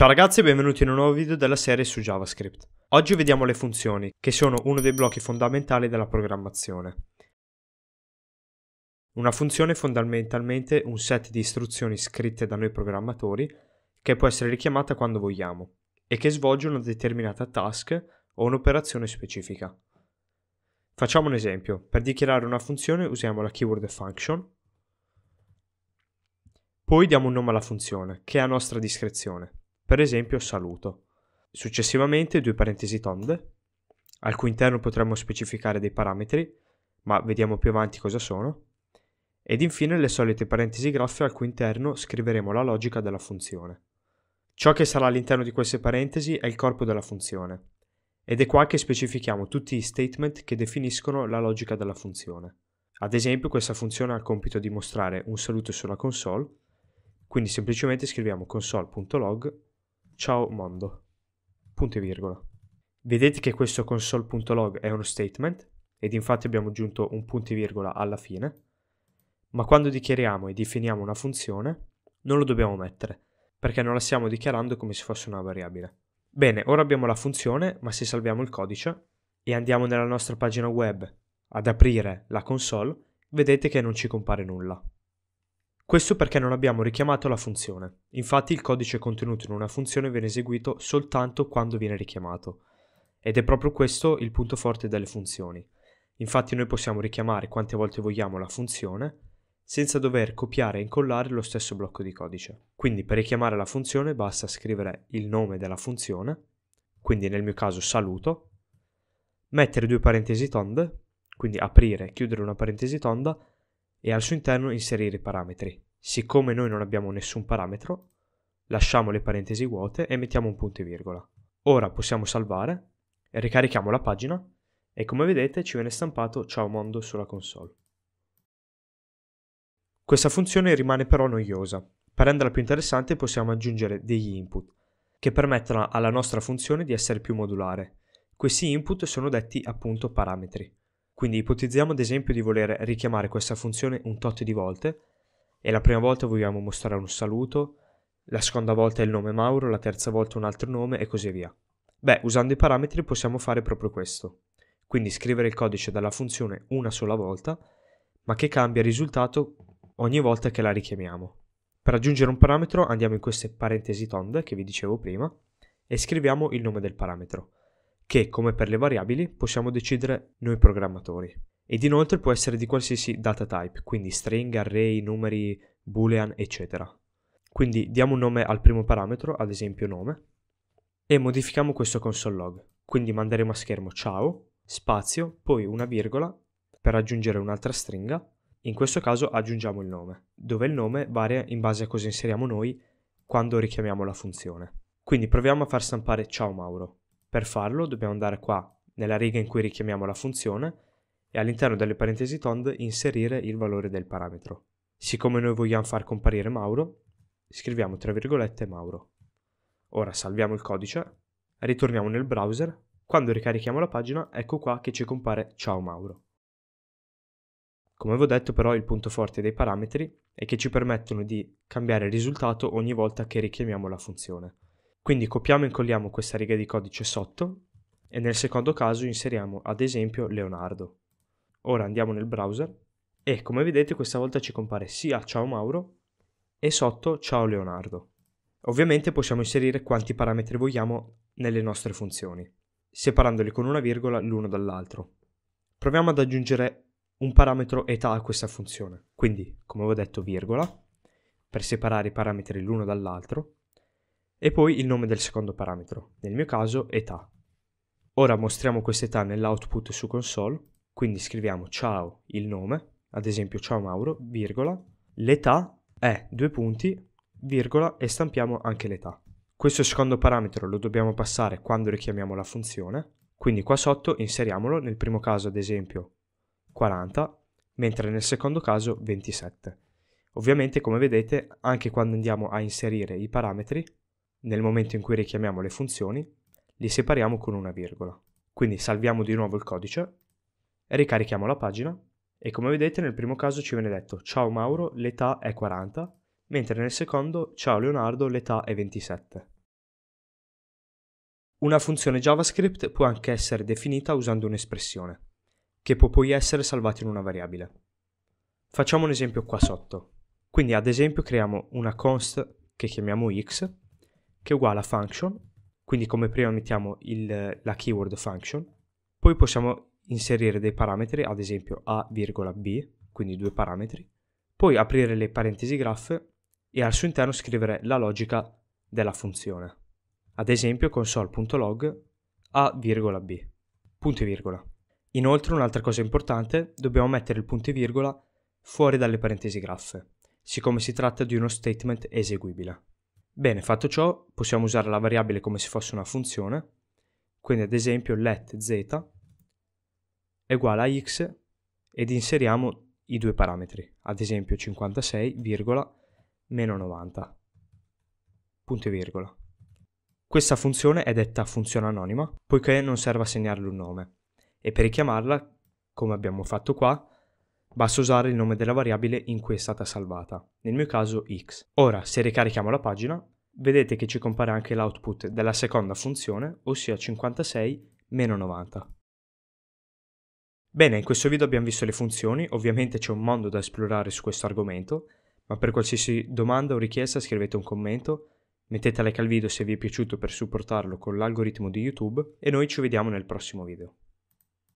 Ciao ragazzi e benvenuti in un nuovo video della serie su JavaScript. Oggi vediamo le funzioni, che sono uno dei blocchi fondamentali della programmazione. Una funzione è fondamentalmente un set di istruzioni scritte da noi programmatori che può essere richiamata quando vogliamo e che svolge una determinata task o un'operazione specifica. Facciamo un esempio. Per dichiarare una funzione usiamo la keyword function, poi diamo un nome alla funzione, che è a nostra discrezione per esempio saluto. Successivamente due parentesi tonde, al cui interno potremmo specificare dei parametri, ma vediamo più avanti cosa sono, ed infine le solite parentesi graffe al cui interno scriveremo la logica della funzione. Ciò che sarà all'interno di queste parentesi è il corpo della funzione, ed è qua che specifichiamo tutti i statement che definiscono la logica della funzione. Ad esempio questa funzione ha il compito di mostrare un saluto sulla console, quindi semplicemente scriviamo console.log Ciao mondo. Punto e virgola. Vedete che questo console.log è uno statement ed infatti abbiamo aggiunto un punto e virgola alla fine, ma quando dichiariamo e definiamo una funzione non lo dobbiamo mettere perché non la stiamo dichiarando come se fosse una variabile. Bene, ora abbiamo la funzione, ma se salviamo il codice e andiamo nella nostra pagina web ad aprire la console, vedete che non ci compare nulla. Questo perché non abbiamo richiamato la funzione. Infatti il codice contenuto in una funzione viene eseguito soltanto quando viene richiamato. Ed è proprio questo il punto forte delle funzioni. Infatti noi possiamo richiamare quante volte vogliamo la funzione senza dover copiare e incollare lo stesso blocco di codice. Quindi per richiamare la funzione basta scrivere il nome della funzione, quindi nel mio caso saluto, mettere due parentesi tonde, quindi aprire e chiudere una parentesi tonda e al suo interno inserire i parametri. Siccome noi non abbiamo nessun parametro, lasciamo le parentesi vuote e mettiamo un punto e virgola. Ora possiamo salvare, ricarichiamo la pagina e come vedete ci viene stampato ciao mondo sulla console. Questa funzione rimane però noiosa. Per renderla più interessante possiamo aggiungere degli input, che permettono alla nostra funzione di essere più modulare. Questi input sono detti appunto parametri. Quindi ipotizziamo ad esempio di voler richiamare questa funzione un tot di volte e la prima volta vogliamo mostrare un saluto, la seconda volta il nome Mauro, la terza volta un altro nome e così via. Beh, usando i parametri possiamo fare proprio questo. Quindi scrivere il codice dalla funzione una sola volta, ma che cambia risultato ogni volta che la richiamiamo. Per aggiungere un parametro andiamo in queste parentesi tonde che vi dicevo prima e scriviamo il nome del parametro che, come per le variabili, possiamo decidere noi programmatori. Ed inoltre può essere di qualsiasi data type, quindi string, array, numeri, boolean, eccetera. Quindi diamo un nome al primo parametro, ad esempio nome, e modifichiamo questo console log. Quindi manderemo a schermo ciao, spazio, poi una virgola per aggiungere un'altra stringa. In questo caso aggiungiamo il nome, dove il nome varia in base a cosa inseriamo noi quando richiamiamo la funzione. Quindi proviamo a far stampare ciao Mauro. Per farlo dobbiamo andare qua nella riga in cui richiamiamo la funzione e all'interno delle parentesi tond inserire il valore del parametro. Siccome noi vogliamo far comparire Mauro, scriviamo tra virgolette Mauro. Ora salviamo il codice, ritorniamo nel browser, quando ricarichiamo la pagina ecco qua che ci compare Ciao Mauro. Come vi ho detto però il punto forte dei parametri è che ci permettono di cambiare il risultato ogni volta che richiamiamo la funzione. Quindi copiamo e incolliamo questa riga di codice sotto e nel secondo caso inseriamo ad esempio Leonardo. Ora andiamo nel browser e come vedete questa volta ci compare sia ciao Mauro e sotto ciao Leonardo. Ovviamente possiamo inserire quanti parametri vogliamo nelle nostre funzioni, separandoli con una virgola l'uno dall'altro. Proviamo ad aggiungere un parametro età a questa funzione, quindi come ho detto virgola, per separare i parametri l'uno dall'altro, e poi il nome del secondo parametro, nel mio caso età. Ora mostriamo quest'età nell'output su console, quindi scriviamo ciao il nome, ad esempio ciao Mauro, virgola, l'età è due punti, virgola e stampiamo anche l'età. Questo secondo parametro lo dobbiamo passare quando richiamiamo la funzione, quindi qua sotto inseriamolo, nel primo caso ad esempio 40, mentre nel secondo caso 27. Ovviamente come vedete anche quando andiamo a inserire i parametri nel momento in cui richiamiamo le funzioni, li separiamo con una virgola. Quindi salviamo di nuovo il codice, ricarichiamo la pagina e come vedete nel primo caso ci viene detto ciao Mauro, l'età è 40, mentre nel secondo ciao Leonardo, l'età è 27. Una funzione JavaScript può anche essere definita usando un'espressione, che può poi essere salvata in una variabile. Facciamo un esempio qua sotto. Quindi ad esempio creiamo una const che chiamiamo x che è uguale a function, quindi come prima mettiamo il, la keyword function, poi possiamo inserire dei parametri, ad esempio a, b, quindi due parametri, poi aprire le parentesi graph e al suo interno scrivere la logica della funzione. Ad esempio console.log a, b, punto e virgola. Inoltre un'altra cosa importante, dobbiamo mettere il punto e virgola fuori dalle parentesi graffe, siccome si tratta di uno statement eseguibile. Bene, fatto ciò, possiamo usare la variabile come se fosse una funzione, quindi ad esempio let z è uguale a x ed inseriamo i due parametri, ad esempio 56, meno 90, punto e virgola. Questa funzione è detta funzione anonima, poiché non serve assegnarle un nome, e per richiamarla, come abbiamo fatto qua, Basta usare il nome della variabile in cui è stata salvata, nel mio caso x. Ora, se ricarichiamo la pagina, vedete che ci compare anche l'output della seconda funzione, ossia 56-90. Bene, in questo video abbiamo visto le funzioni, ovviamente c'è un mondo da esplorare su questo argomento, ma per qualsiasi domanda o richiesta scrivete un commento, mettete like al video se vi è piaciuto per supportarlo con l'algoritmo di YouTube e noi ci vediamo nel prossimo video.